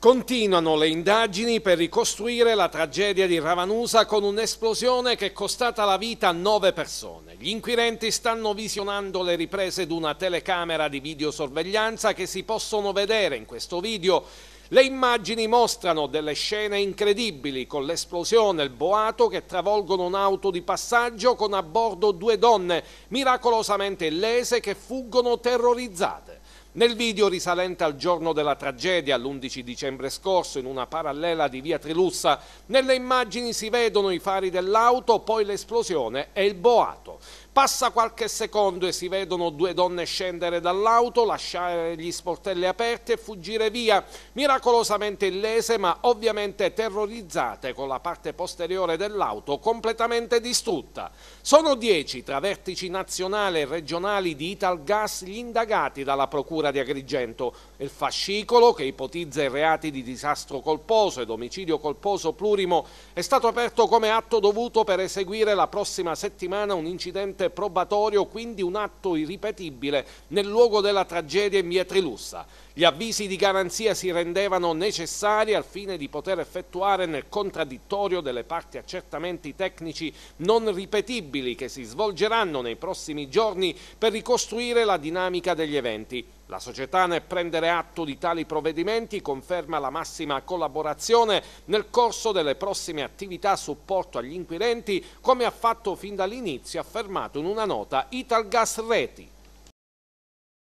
Continuano le indagini per ricostruire la tragedia di Ravanusa con un'esplosione che è costata la vita a nove persone. Gli inquirenti stanno visionando le riprese di una telecamera di videosorveglianza che si possono vedere in questo video. Le immagini mostrano delle scene incredibili con l'esplosione, il boato che travolgono un'auto di passaggio con a bordo due donne miracolosamente illese che fuggono terrorizzate. Nel video risalente al giorno della tragedia, l'11 dicembre scorso, in una parallela di via Trilussa, nelle immagini si vedono i fari dell'auto, poi l'esplosione e il boato. Passa qualche secondo e si vedono due donne scendere dall'auto, lasciare gli sportelli aperti e fuggire via, miracolosamente illese ma ovviamente terrorizzate con la parte posteriore dell'auto completamente distrutta. Sono dieci tra vertici nazionali e regionali di Italgas gli indagati dalla Procura di Agrigento. Il fascicolo che ipotizza i reati di disastro colposo ed omicidio colposo plurimo è stato aperto come atto dovuto per eseguire la prossima settimana un incidente probatorio, quindi un atto irripetibile nel luogo della tragedia in via Trilussa. Gli avvisi di garanzia si rendevano necessari al fine di poter effettuare nel contraddittorio delle parti accertamenti tecnici non ripetibili che si svolgeranno nei prossimi giorni per ricostruire la dinamica degli eventi. La società nel prendere atto di tali provvedimenti conferma la massima collaborazione nel corso delle prossime attività a supporto agli inquirenti come ha fatto fin dall'inizio affermato in una nota Italgas Reti.